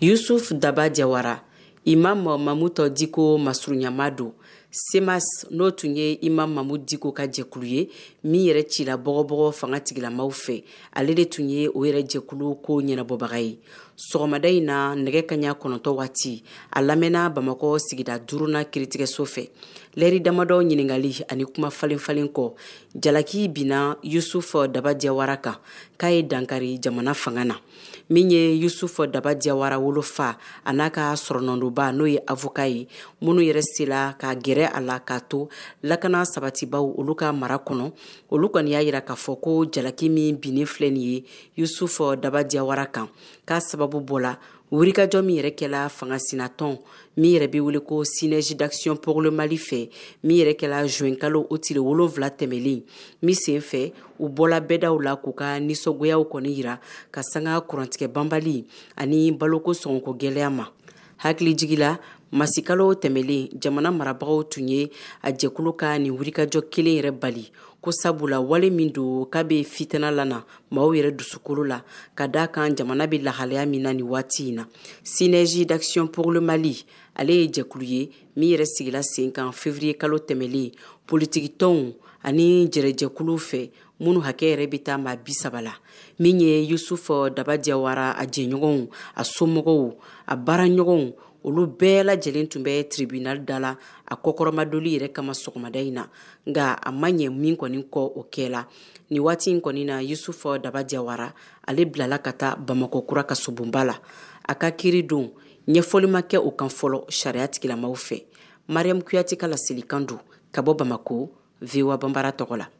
yusuf daba jawara imam mamutɔ diko masurunyama do semas n'o tun ye imam mamu diko ka jɛkulu ye min yɛrɛ cila bɔgɔbɔgɔ fanga tigilamaw fɛ ale de tun ye o yɛrɛ jɛkulu ko ɲɛnabɔbaga ye sɔgɔmada yi na nɛgɛ ka ɲa kɔnɔtɔ waati a lamɛnna bamakɔ sigida duruna kiritigɛso fɛ lɛri damadɔ ɲiningali ani kuma falenfalen kɔ jalaki binna yusuf daba jɛwara kan k'a ye dankari jamana fanga na min ye yusuf daba jɛwara wolofa a n'a ka sɔrɔnɔdoba n'o ye avoka ye minnu yɛrɛ sela ka gɛrɛ kɛ a la k'a to lakana sabatibaw olu ka mara kɔnɔ olu kɔni y'a yira k'a fɔ ko jalaki min binnin filɛ nin ye yusuf dabadiyawara kan k'a sababu bɔla wurikajɔ min yɛrɛ kɛla fanga sinatɔn min yɛrɛ be wele ko sinɛgi d'action pour le mali fɛ min yɛrɛ kɛla juɛnkalo o tile wolonfila tɛmɛlen min sen fɛ u bɔla bɛɛdaw la k'u ka ninsɔgoyaw kɔni yira ka sanga kurantigɛ banbali ani baloko sɔgɔnkɔgwɛlɛya ma hakili jigila masikalo tɛmɛlen jamana marabagaw tun ye a jɛkulu ka nin wurikajɔ kelen yɛrɛ bali ko sabula wale min don k'a be fitina lana maw yɛrɛ dusukolo la ka daa kan jamana be lahalaya min na nin waati in na sinɛzi d'action pour le mali ale ye jɛkulu ye min yɛrɛ sigila sen kan fevriye kalo tɛmɛlen politikitɔnw ani jɛrɛjɛkuluw fɛ minnu hakɛ yɛrɛ be taa ma bisaba la min ye yusufu daba jawara a jɛɲɔgɔnw a somɔgɔw a baaraɲɔgɔnw olu bɛɛ lajɛlen tun bɛ tribunal da la a kɔkɔrɔmadoli yɛrɛ kama sɔgɔmada yi na nga a ma ɲɛ min kɔni kɔ o kɛ la ni waati in kɔni na yusufu daba jawara ale bilala ka taa bamakɔ kura ka sobonba la a ka kiri don ɲɛfɔli kɛ o kan fɔlɔ sariya tigilamaw fɛ mariyamu kuyate ka laselikan do ka bɔ bamako vowa banbara tɔgɔ la